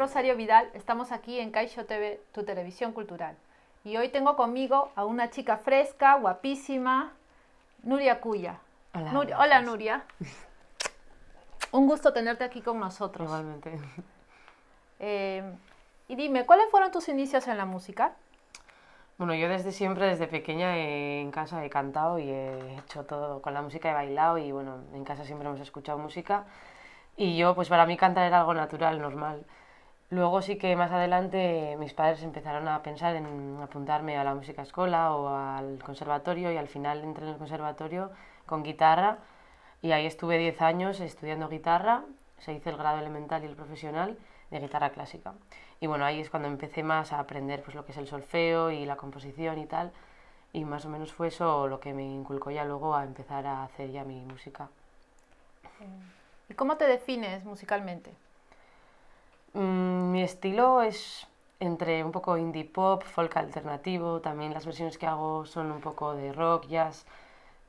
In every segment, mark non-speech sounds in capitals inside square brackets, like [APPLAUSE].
Rosario Vidal, estamos aquí en Caixo TV, tu televisión cultural. Y hoy tengo conmigo a una chica fresca, guapísima, Nuria Cuya. Hola, Nuria. Hola, [LAUGHS] Nuria. Un gusto tenerte aquí con nosotros. Igualmente. Em, y dime, ¿cuáles fueron tus inicios en la música? Bueno, yo desde siempre, desde pequeña, en casa he cantado y he hecho todo con la música, he bailado y bueno, en casa siempre hemos escuchado música. Y yo, pues para mí cantar era algo natural, normal. Luego sí que más adelante mis padres empezaron a pensar en apuntarme a la música escola o al conservatorio y al final entré en el conservatorio con guitarra y ahí estuve 10 años estudiando guitarra, se hizo el grado elemental y el profesional de guitarra clásica. Y bueno, ahí es cuando empecé más a aprender pues, lo que es el solfeo y la composición y tal y más o menos fue eso lo que me inculcó ya luego a empezar a hacer ya mi música. ¿Y cómo te defines musicalmente? Mm, mi estilo es entre un poco indie pop, folk alternativo, también las versiones que hago son un poco de rock, jazz,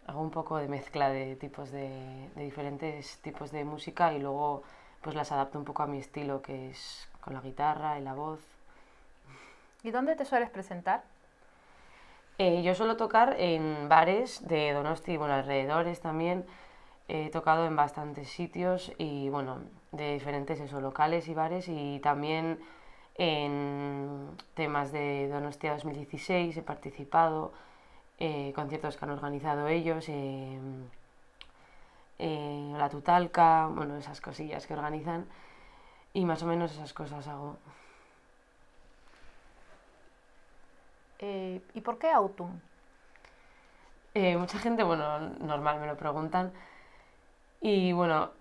hago un poco de mezcla de tipos de, diferentes tipos de música y luego pues las adapto un poco a mi estilo que es con la guitarra y la voz. ¿Y dónde te sueles presentar? Eh, yo suelo tocar en bares de Donosti, bueno, alrededores también. He tocado en bastantes sitios y bueno, de diferentes esos locales y bares y también en temas de Donostia 2016 he participado, eh, conciertos que han organizado ellos, eh, eh, la Tutalca, bueno, esas cosillas que organizan y más o menos esas cosas hago. ¿Y por qué Autumn? mucha gente, bueno, normal me lo preguntan. Y bueno,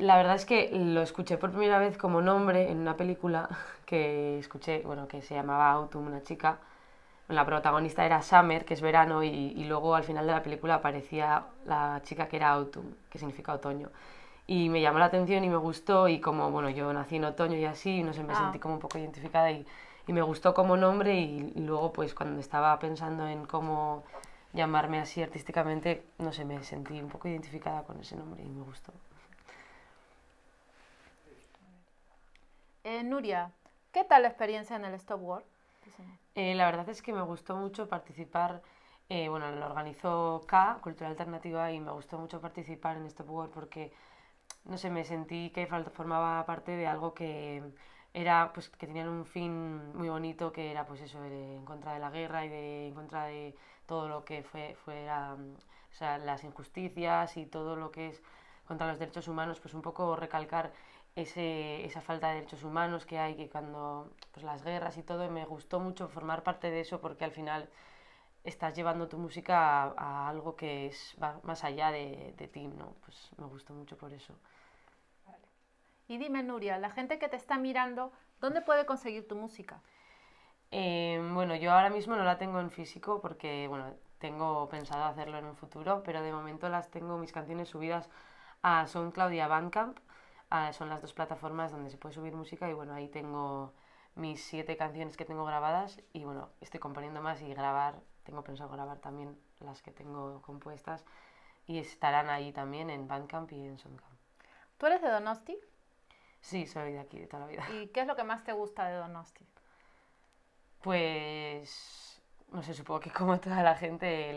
la verdad es que lo escuché por primera vez como nombre en una película [LAUGHS] que escuché, bueno, que se llamaba Autumn, una chica. La protagonista era Summer, que es verano, y, luego al final de la película aparecía la chica que era Autumn, que significa otoño. Y me llamó la atención y me gustó, y como, bueno, yo nací en otoño y así, no sé, me ah. sentí como un poco identificada y, me gustó como nombre y, y luego pues cuando estaba pensando en cómo llamarme así artísticamente, no sé, me sentí un poco identificada con ese nombre y me gustó. Eh, Nuria, ¿qué tal la experiencia en el Stop War? Eh, la verdad es que me gustó mucho participar, eh, bueno, lo organizó K, Cultura Alternativa, y me gustó mucho participar en Stop War porque, no sé, me sentí que formaba parte de algo que era pues que tenían un fin muy bonito que era pues eso en contra de la guerra y de en contra de todo lo que fue fuera o sea, las injusticias y todo lo que es contra los derechos humanos pues un poco recalcar esa falta de derechos humanos que hay, que cuando pues, las guerras y todo, me gustó mucho formar parte de eso porque al final estás llevando tu música a, algo que es va más allá de, ti, ¿no? Pues me gustó mucho por eso. Y dime, Nuria, la gente que te está mirando, ¿dónde puede conseguir tu música? Em, bueno, yo ahora mismo no la tengo en físico porque, bueno, tengo pensado hacerlo en un futuro, pero de momento las tengo mis canciones subidas a SoundCloud y a Bandcamp Ah, son las dos plataformas donde se puede subir música y bueno, ahí tengo mis siete canciones que tengo grabadas y bueno, estoy componiendo más y grabar, tengo pensado grabar también las que tengo compuestas y estarán ahí también en Bandcamp y en Soundcamp. ¿Tú eres de Donosti? Sí, soy de aquí de toda la vida. ¿Y qué es lo que más te gusta de Donosti? Pues, no sé, supongo que como toda la gente,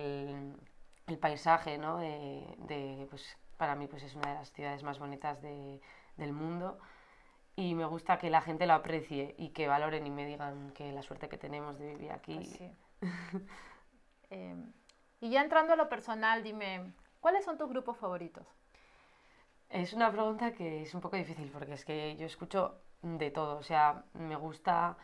el, paisaje, ¿no? de, pues, para mí pues es una de las ciudades más bonitas de, del mundo y me gusta que la gente lo aprecie y que valoren y me digan que la suerte que tenemos de vivir aquí. Pues [LAUGHS] em, y ya entrando a lo personal, dime, ¿cuáles son tus grupos favoritos? Es una pregunta que es un poco difícil porque es que yo escucho de todo, o sea, me gusta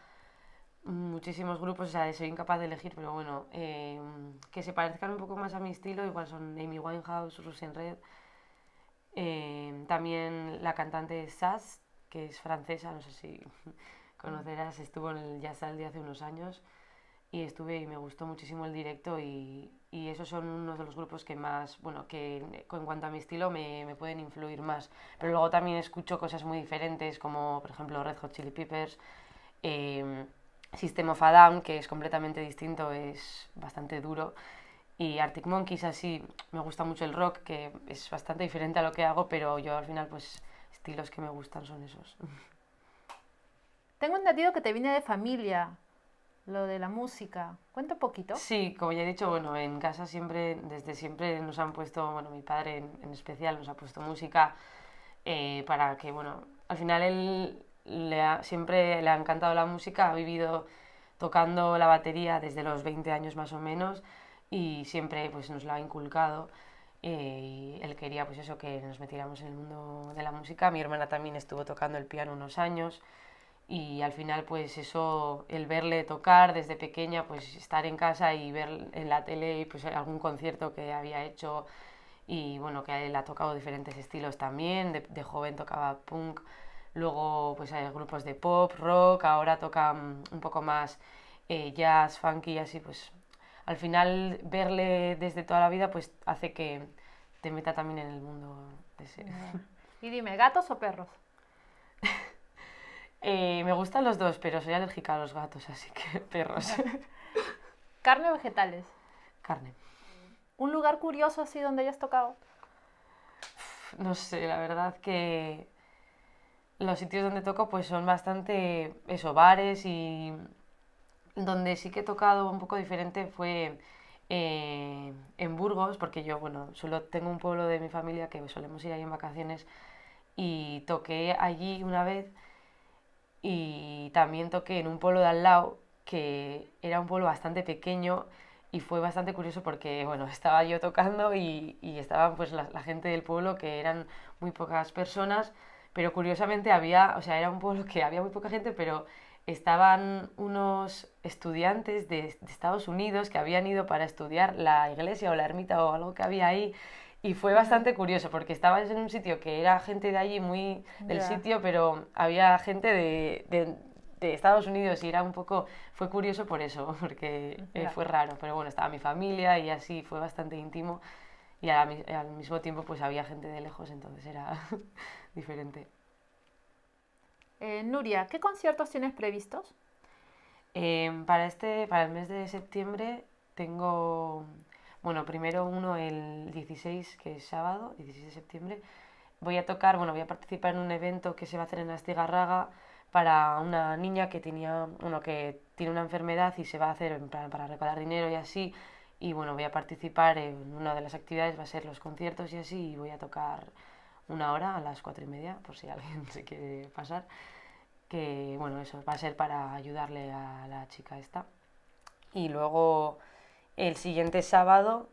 muchísimos grupos, o sea, soy incapaz de elegir, pero bueno, em, que se parezcan un poco más a mi estilo, igual son Amy Winehouse, Russian Red, también la cantante Sass, que es francesa, no sé si [LAUGHS] conocerás, estuvo en el Jazz hace unos años y estuve y me gustó muchísimo el directo y, esos son unos de los grupos que más, bueno, que en cuanto a mi estilo me, pueden influir más. Pero luego también escucho cosas muy diferentes como por ejemplo Red Hot Chili Peppers, eh, System of a Down, que es completamente distinto, es bastante duro y Arctic Monkeys así, me gusta mucho el rock, que es bastante diferente a lo que hago, pero yo al final pues estilos que me gustan son esos. Tengo entendido que te viene de familia, lo de la música. cuánto poquito. Sí, como ya he dicho, bueno, en casa siempre, desde siempre nos han puesto, bueno, mi padre en, especial nos ha puesto música eh, para que, bueno, al final él le siempre le ha encantado la música, ha vivido tocando la batería desde los 20 años más o menos y siempre pues, nos lo ha inculcado. Eh, él quería pues eso que nos metiéramos en el mundo de la música. Mi hermana también estuvo tocando el piano unos años y al final pues eso el verle tocar desde pequeña pues estar en casa y ver en la tele pues algún concierto que había hecho y bueno que él ha tocado diferentes estilos también de, joven tocaba punk luego pues hay grupos de pop rock ahora toca mm, un poco más eh, jazz funky así pues al final verle desde toda la vida pues hace que te meta también en el mundo de ser. [LAUGHS] Y dime, ¿gatos o perros? [LAUGHS] Eh, me gustan los dos, pero soy alérgica a los gatos, así que [LAUGHS] perros. ¿Carne o vegetales? Carne. ¿Un lugar curioso así donde hayas tocado? No sé, la verdad que los sitios donde toco pues son bastante eso, bares y donde sí que he tocado un poco diferente fue eh, en Burgos, porque yo, bueno, solo tengo un pueblo de mi familia que solemos ir ahí en vacaciones y toqué allí una vez y también toqué en un pueblo de al lado que era un pueblo bastante pequeño y fue bastante curioso porque, bueno, [LAUGHS] estaba yo tocando y, y estaba pues la, gente del pueblo que eran muy pocas personas, pero curiosamente había, o sea, era un pueblo que había muy poca gente, pero estaban unos estudiantes de, Estados Unidos que habían ido para estudiar la iglesia o la ermita o algo que había ahí. Y fue bastante curioso porque estabas en un sitio que era gente de allí, muy del sitio, pero había gente de, Estados Unidos y era un poco, fue curioso por eso, [LAUGHS] porque eh, fue raro. Pero bueno, estaba mi familia y así fue bastante íntimo y al, al mismo tiempo pues había gente de lejos, entonces era [LAUGHS] diferente. Eh, Nuria, ¿qué conciertos tienes previstos? Em, para, este, para el mes de septiembre tengo, bueno, primero uno el 16, que es sábado, 16 de septiembre. Voy a tocar, bueno, voy a participar en un evento que se va a hacer en Astigarraga para una niña que tenía, que tiene una enfermedad y se va a hacer para recaudar dinero y así. Y bueno, voy a participar en una de las actividades, va a ser los conciertos y así, y voy a tocar una hora a las cuatro y media, por si alguien [LAUGHS] se quiere pasar. Que bueno, eso va a ser para ayudarle a la chica esta. Y luego el siguiente sábado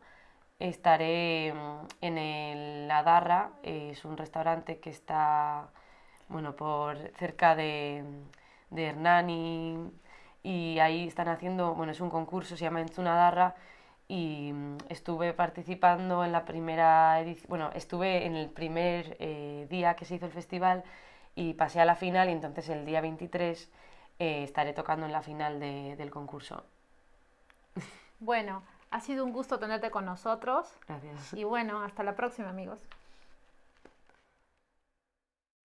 estaré mm, en el Adarra, es un restaurante que está bueno, por cerca de, de Hernani y ahí están haciendo, bueno, es un concurso, se llama Entzuna Adarra, y mm, estuve participando en la primera edición, bueno, estuve en el primer eh, día que se hizo el festival y pasé a la final y entonces el día 23 eh, estaré tocando en la final del concurso. Bueno, ha sido un gusto tenerte con nosotros. Gracias. Y bueno, hasta la próxima amigos.